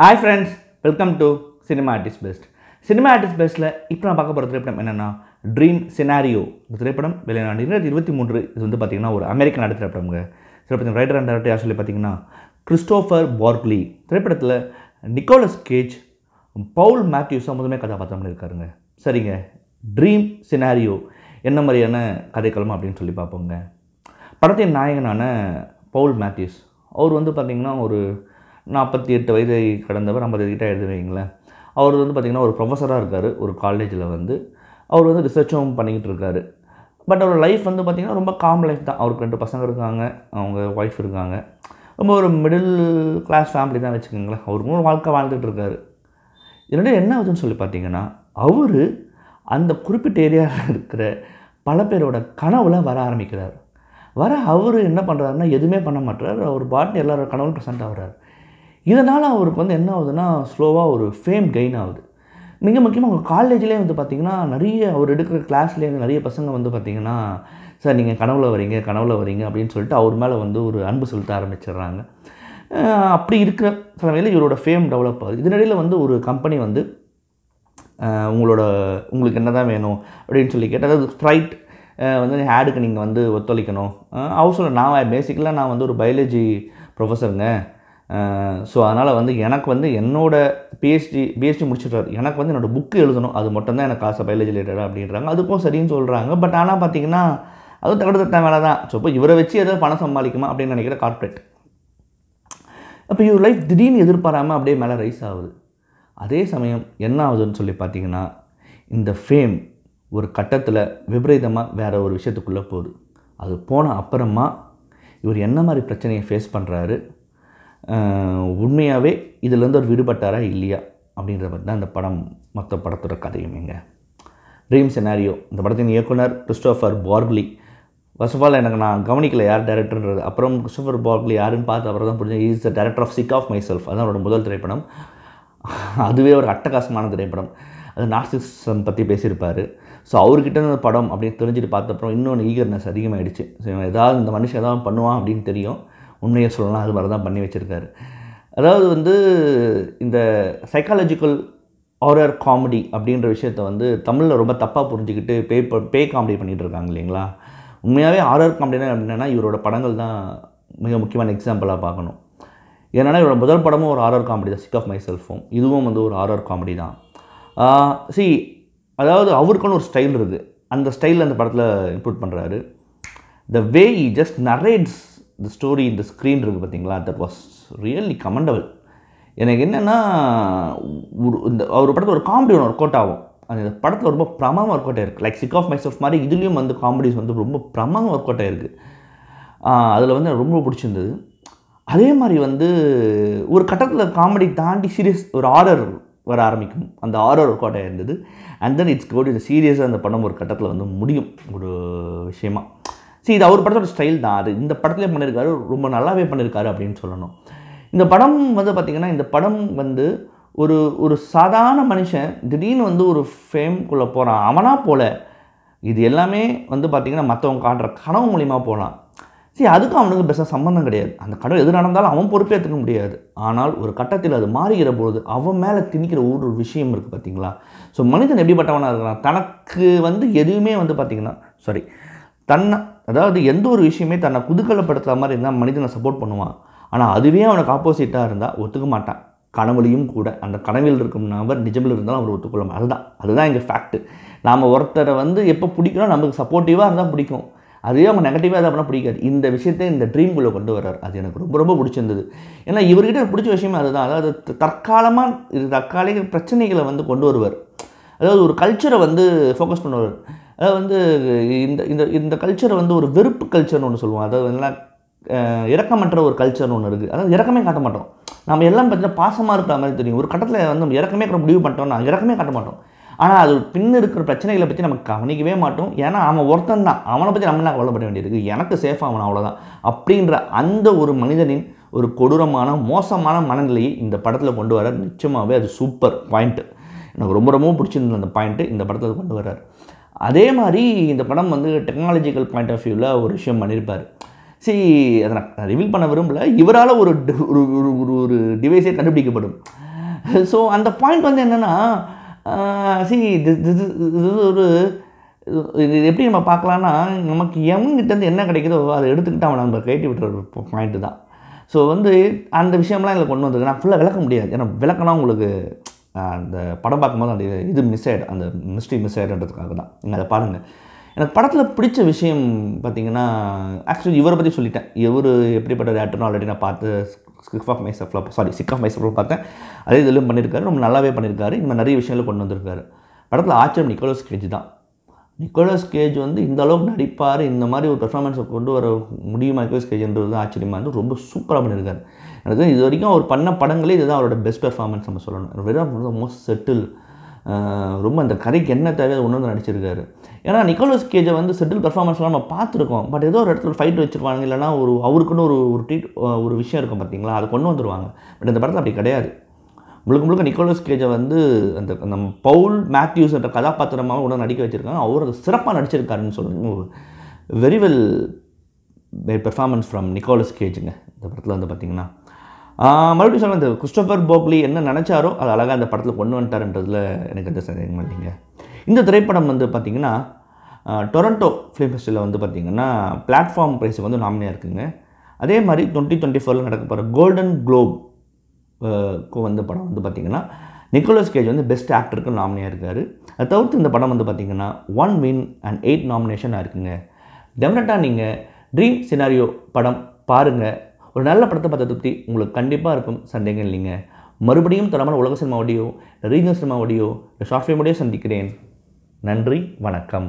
hi friends welcome to cinema artist best cinema artist பெஸ்ட்டில் இப்போ நான் பார்க்க போகிற திரைப்படம் என்னென்னா ட்ரீம் சினாரியோ இந்த திரைப்படம் வெளிநாடு இரண்டாயிரத்தி இருபத்தி மூன்று இது வந்து பார்த்திங்கன்னா ஒரு அமெரிக்க நாடு திரைப்படம்ங்க திரைப்படத்தின் ரைடர் அண்ட் டேரக்டர் சொல்லி பார்த்தீங்கன்னா கிறிஸ்டோஃபர் பார்க்லி திரைப்படத்தில் நிக்கோலஸ் கேஜ் பவுல் மேத்யூஸாக முதன்மை கதாபாத்திரம் இருக்காருங்க சரிங்க ட்ரீம் சினாரியோ என்ன மாதிரியான கதைக்களம் அப்படின்னு சொல்லி பார்ப்போங்க படத்தின் நாயகனான பவுல் மேத்யூஸ் அவர் வந்து பார்த்திங்கன்னா ஒரு நாற்பத்தி எட்டு வயதை கடந்தவர் ஐம்பது கிட்டே எழுதி வைங்களேன் அவர் வந்து பார்த்திங்கன்னா ஒரு ப்ரொஃபஸராக இருக்கார் ஒரு காலேஜில் வந்து அவர் வந்து ரிசர்ச்சும் பண்ணிக்கிட்டு இருக்காரு பட் அவர் லைஃப் வந்து பார்த்திங்கன்னா ரொம்ப காம் லைஃப் தான் அவருக்கு ரெண்டு பசங்க இருக்காங்க அவங்க ஒய்ஃப் இருக்காங்க ரொம்ப ஒரு மிடில் கிளாஸ் ஃபேமிலி தான் வச்சுக்கோங்களேன் அவருக்கும் மூணு வாழ்க்கை வாழ்ந்துட்டு இருக்காரு இதனால் என்ன ஆகுதுன்னு சொல்லி பார்த்தீங்கன்னா அவர் அந்த குறிப்பிட்ட ஏரியாவில் இருக்கிற பல பேரோட கனவுல வர ஆரம்பிக்கிறார் வர அவர் என்ன பண்ணுறாருன்னா எதுவுமே பண்ண மாட்டார் அவர் பாட்டு எல்லாரோட கனவுலும் ப்ரெசென்ட் ஆகிறார் இதனால் அவருக்கு வந்து என்ன ஆகுதுன்னா ஸ்லோவாக ஒரு ஃபேம் கெயின் ஆகுது மிக முக்கியமாக உங்கள் காலேஜ்லேயே வந்து பார்த்திங்கன்னா நிறைய அவர் எடுக்கிற கிளாஸ்லேருந்து நிறைய பசங்க வந்து பார்த்திங்கன்னா சார் நீங்கள் கனவுல வரீங்க கனவுல வரீங்க அப்படின்னு சொல்லிட்டு அவர் மேலே வந்து ஒரு அன்பு செலுத்த ஆரம்பிச்சிடுறாங்க அப்படி இருக்கிற வகையில் இவரோட ஃபேம் டெவலப் ஆகுது இதனிடையில் வந்து ஒரு கம்பெனி வந்து உங்களோட உங்களுக்கு என்ன தான் வேணும் அப்படின்னு சொல்லி கேட்டால் அதாவது ஸ்ப்ரைட் வந்து ஆடுக்கு நீங்கள் வந்து ஒத்துழைக்கணும் அவசரம் நான் பேசிக்கலாக நான் வந்து ஒரு பயாலஜி ப்ரொஃபஸருங்க ஸோ அதனால் வந்து எனக்கு வந்து என்னோட பிஹெச்டி பிஹெச்டி முடிச்சுட்டார் எனக்கு வந்து என்னோடய புக்கு எழுதணும் அது மட்டும்தான் எனக்கு காசை பயாலஜி ரிலேட்டடாக அப்படின்றாங்க அதுக்கும் சரின்னு சொல்கிறாங்க பட் ஆனால் பார்த்திங்கன்னா அதுவும் தகுடுத்த வேலை தான் ஸோ இப்போ இவரை வச்சு ஏதாவது பணம் சம்பாதிக்குமா அப்படின்னு நினைக்கிற கார்ப்பரேட் அப்போ இவர் லைஃப் திடீர்னு எதிர்பாராமல் அப்படியே மேலே ரைஸ் ஆகுது அதே சமயம் என்ன ஆகுதுன்னு சொல்லி பார்த்தீங்கன்னா இந்த ஃபேம் ஒரு கட்டத்தில் விபரீதமாக வேறு ஒரு விஷயத்துக்குள்ளே போகுது அது போன அப்புறமா இவர் என்ன மாதிரி பிரச்சனையை ஃபேஸ் பண்ணுறாரு உண்மையாகவே இதுலேருந்து அவர் விடுபட்டாரா இல்லையா அப்படின்ற மாதிரி தான் அந்த படம் மொத்த படத்தோட கதையும் எங்க ட்ரீம் செனாரியோ இந்த படத்தின் இயக்குனர் Christopher Barkley first of all எனக்கு நான் கவனிக்கல யார் டேரக்டர்ன்றது அப்புறம் கிறிஸ்டோஃபர் பார்க்லி யாருன்னு பார்த்து அப்புறம் தான் புரிஞ்சு is the director of sick of myself அதான் அவரோட முதல் திரைப்படம் அதுவே ஒரு அட்டகாசமான திரைப்படம் அது நார்சிசம் பற்றி பேசியிருப்பார் ஸோ அவர்கிட்ட இருந்த படம் அப்படின்னு தெரிஞ்சுட்டு பார்த்தப்பறம் இன்னொன்று ஈகர்னஸ் அதிகமாகிடுச்சு ஸோ ஏதாவது இந்த மனுஷன் ஏதாவது பண்ணுவான் அப்படின்னு தெரியும் உண்மையை சொல்லலாம் அது மாதிரி தான் பண்ணி வச்சுருக்காரு அதாவது வந்து இந்த சைக்காலஜிக்கல் ஆரர் காமெடி அப்படின்ற விஷயத்த வந்து தமிழில் ரொம்ப தப்பாக புரிஞ்சுக்கிட்டு பே பே காமெடி பண்ணிகிட்டு இருக்காங்க இல்லைங்களா உண்மையாகவே ஆரர் காமெடினா என்னென்னா இவரோட படங்கள் தான் மிக முக்கியமான எக்ஸாம்பிளாக பார்க்கணும் ஏன்னா இவரோட முதல் படமும் ஒரு ஆரர் காமெடி தான் சிக் ஆஃப் மை செல்ஃபோம் இதுவும் வந்து ஒரு ஆரர் காமெடி தான் சி அதாவது அவருக்குன்னு ஒரு ஸ்டைல் இருக்குது அந்த ஸ்டைலில் அந்த படத்தில் இம்ப்ரூவ் பண்ணுறாரு the way he just narrates the story இந்த ஸ்க்ரீன் இருக்குது பார்த்தீங்களா தட் வாஸ் ரியல்லி கமெண்டபிள் எனக்கு என்னென்னா ஒரு இந்த ஒரு படத்தில் ஒரு காமெடி ஒன்று ஒர்க் அவுட் ஆகும் அந்த படத்தில் ரொம்ப பிரமாவும் ஒர்க் அவுட் ஆயிருக்கு லைக் சிக் ஆஃப் செல்ஃப் மாதிரி இதுலேயும் வந்து காமெடிஸ் வந்து ரொம்ப பிரமாவும் ஒர்க் அவுட் ஆயிருக்கு அதில் வந்து ரொம்ப பிடிச்சிருந்தது அதே மாதிரி வந்து ஒரு கட்டத்தில் காமெடி தாண்டி சீரியஸ் ஒரு ஆர்டர் வர ஆரம்பிக்கும் அந்த ஆரர் ஒர்க் அவுட் ஆகிருந்தது அண்ட் தென் இட்ஸ் கோட் இந்த சீரியஸாக அந்த படம் ஒரு கட்டத்தில் வந்து முடியும் ஒரு விஷயமா ஸோ இது அவர் படத்தோட ஸ்டைல் தான் அது இந்த படத்துலேயே பண்ணியிருக்காரு ரொம்ப நல்லாவே பண்ணியிருக்காரு அப்படின்னு சொல்லணும் இந்த படம் வந்து பார்த்திங்கன்னா இந்த படம் வந்து ஒரு ஒரு சாதாரண மனுஷன் திடீர்னு வந்து ஒரு ஃபேம்குள்ளே போகிறான் அவனாக போல இது எல்லாமே வந்து பார்த்திங்கன்னா மற்றவங்க காட்டுற கனவு மூலிமா போகலாம் சரி அதுக்கும் அவனுக்கு பெஸ்ட்டாக சம்மந்தம் கிடையாது அந்த கடவுள் எது நடந்தாலும் அவன் பொறுப்பேற்றுக்க முடியாது ஆனால் ஒரு கட்டத்தில் அது மாறுகிற பொழுது அவன் மேலே திணிக்கிற ஒரு விஷயம் இருக்குது பார்த்திங்களா ஸோ மனிதன் எப்படிப்பட்டவனாக இருக்கிறான் தனக்கு வந்து எதுவுமே வந்து பார்த்திங்கன்னா சாரி தன்னை அதாவது எந்த ஒரு விஷயமே தன்னை குதுக்கலப்படுத்துகிற மாதிரி இருந்தால் மனிதனை சப்போர்ட் பண்ணுவான் ஆனால் அதுவே அவனுக்கு ஆப்போசிட்டாக இருந்தால் ஒத்துக்க மாட்டான் கனவுலையும் கூட அந்த கனவில் இருக்கும் நபர் நிஜமில் இருந்தாலும் அவர் ஒத்துக்கொள்ளும் அதுதான் அதுதான் எங்கள் ஃபேக்ட்டு நாம் ஒருத்தரை வந்து எப்போ பிடிக்கணும் நமக்கு சப்போர்ட்டிவாக இருந்தால் பிடிக்கும் அதே அவங்க நெகட்டிவாக அதை அப்படின்னா பிடிக்காது இந்த விஷயத்தை இந்த ட்ரீம்குள்ளே கொண்டு வர்றார் அது எனக்கு ரொம்ப ரொம்ப பிடிச்சிருந்தது ஏன்னா இவர்கிட்ட பிடிச்ச விஷயமே அதுதான் அதாவது தற்காலமாக இது தற்காலிக பிரச்சனைகளை வந்து கொண்டு வருவார் அதாவது ஒரு கல்ச்சரை வந்து ஃபோக்கஸ் பண்ணுவார் அதாவது வந்து இந்த இந்த இந்த கல்ச்சரை வந்து ஒரு வெறுப்பு கல்ச்சர்னு ஒன்று சொல்லுவோம் அதாவது எல்லாம் இறக்கமற்ற ஒரு கல்ச்சர்னு ஒன்று இருக்குது அதாவது இறக்கமே காட்ட மாட்டோம் நம்ம எல்லாம் பார்த்தீங்கன்னா பாசமாக இருக்கிற மாதிரி தெரியும் ஒரு கட்டத்தில் வந்து நம்ம இறக்கமே முடிவு பண்ணிட்டோம்னா இறக்கமே காட்ட மாட்டோம் ஆனால் அது பின்னு இருக்கிற பிரச்சனைகளை பற்றி நம்ம கவனிக்கவே மாட்டோம் ஏன்னா அவன் ஒருத்தன் தான் அவனை பற்றி நம்ம என்ன கவலைப்பட வேண்டியிருக்கு எனக்கு சேஃப் அவன் அவ்வளோதான் அப்படின்ற அந்த ஒரு மனிதனின் ஒரு கொடூரமான மோசமான மனநிலையை இந்த படத்தில் கொண்டு வர நிச்சயமாகவே அது சூப்பர் பாயிண்ட்டு எனக்கு ரொம்ப ரொம்ப பிடிச்சிருந்த அந்த பாயிண்ட்டு இந்த படத்தில் கொண்டு வர்றாரு அதே மாதிரி இந்த படம் வந்து டெக்னாலஜிக்கல் பாயிண்ட் ஆஃப் வியூவில் ஒரு விஷயம் பண்ணியிருப்பார் சரி அதை நான் ரிவீல் பண்ண விரும்பல இவரால் ஒரு ஒரு ஒரு டிவைஸே கண்டுபிடிக்கப்படும் ஸோ அந்த பாயிண்ட் வந்து என்னென்னா சி ஒரு இது எப்படி நம்ம பார்க்கலான்னா நமக்கு வந்து என்ன கிடைக்குதோ அதை எடுத்துக்கிட்டால் நம்ம ஒரு பாயிண்ட்டு தான் ஸோ வந்து அந்த விஷயம்லாம் இதில் கொண்டு வந்திருக்கு நான் ஃபுல்லாக விளக்க முடியாது ஏன்னா விளக்கம்னா உங்களுக்கு அந்த படம் பார்க்கும்போது அந்த இது மிஸ் ஆகிடும் அந்த மிஸ்ட்ரி மிஸ் ஆகிடுன்றதுக்காக தான் நீங்கள் அதை பாருங்கள் எனக்கு படத்தில் பிடிச்ச விஷயம் பார்த்தீங்கன்னா ஆக்சுவலி இவரை பற்றி சொல்லிட்டேன் இவர் எப்படிப்பட்ட ரேட்டர்னு ஆல்ரெடி நான் பார்த்து சிக் ஆஃப் மைசப்ல சாரி சிக் ஆஃப் மைசப்ல பார்த்தேன் அதே இதிலும் பண்ணியிருக்காரு ரொம்ப நல்லாவே பண்ணியிருக்காரு இந்த நிறைய விஷயங்கள் கொண்டு வந்திருக்காரு படத்தில் ஆச்சரியம் நிக்கோலஸ் கேஜ் தான் நிக்கோலஸ் கேஜ் வந்து இந்த அளவுக்கு நடிப்பார் இந்த மாதிரி ஒரு பெர்ஃபார்மன்ஸை கொண்டு வர முடியுமா நிக்கோலஸ் கேஜ்ன்றது தான் ஆச்சரியமாக இருந்து ரொம்ப சூப்பராக பண்ணியிருக்காரு எனக்கு இது வரைக்கும் அவர் பண்ண படங்களே இதுதான் அவரோட பெஸ்ட் பெர்ஃபார்மன்ஸ் நம்ம சொல்லணும் வெறும் மோஸ்ட் செட்டில் ரொம்ப அந்த கதைக்கு என்ன தேவையோ ஒன்று வந்து நடிச்சிருக்காரு ஏன்னா நிக்கோலஸ் கேஜை வந்து செட்டில் பெர்ஃபார்மன்ஸ்லாம் நம்ம பார்த்துருக்கோம் பட் ஏதோ ஒரு இடத்துல ஃபைட் வச்சுருவாங்க இல்லைனா ஒரு அவருக்குன்னு ஒரு ஒரு ட்ரீட் ஒரு விஷயம் இருக்கும் பார்த்தீங்களா அதை கொண்டு வந்துடுவாங்க பட் இந்த படத்தில் அப்படி கிடையாது முழுக்க முழுக்க நிக்கோலஸ் கேஜை வந்து அந்த நம்ம பவுல் என்ற கதாபாத்திரமாக உடனே நடிக்க வச்சுருக்காங்க அவர் அது சிறப்பாக நடிச்சிருக்காருன்னு சொல்லணும் very well performance from Nicolas கேஜுங்க இந்த படத்தில் வந்து பார்த்திங்கன்னா மறுபடியும் சொல்ல இந்த கிறிஸ்டோஃபர் போக்லி என்ன நினச்சாரோ அது அழகாக அந்த படத்தில் கொண்டு வந்துட்டாருன்றதுல எனக்கு எந்த சந்தேகம் இல்லைங்க இந்த திரைப்படம் வந்து பார்த்திங்கன்னா டொரண்டோ ஃபிலிம் ஃபெஸ்டிவலில் வந்து பார்த்திங்கன்னா பிளாட்ஃபார்ம் ப்ரைஸ் வந்து நாமினியாக இருக்குங்க அதே மாதிரி டுவெண்ட்டி டுவெண்ட்டி ஃபோரில் நடக்க போகிற கோல்டன் குளோப்க்கு வந்து படம் வந்து பார்த்திங்கன்னா நிக்கோலஸ் கேஜ் வந்து பெஸ்ட் ஆக்டருக்கு நாமினியாக இருக்கார் அதை தவிர்த்து இந்த படம் வந்து பார்த்திங்கன்னா ஒன் வின் அண்ட் எயிட் நாமினேஷனாக இருக்குங்க டெஃபினட்டாக நீங்கள் ட்ரீம் சினாரியோ படம் பாருங்கள் ஒரு நல்ல படத்தை பார்த்த திருப்தி உங்களுக்கு கண்டிப்பாக இருக்கும் சந்தேகம் இல்லைங்க மறுபடியும் தரமான உலக சினிமாவோடையோ ரீஜனல் சினிமாவோடையோ ஷார்ட் ஃபிலிமோடையோ சந்திக்கிறேன் நன்றி வணக்கம்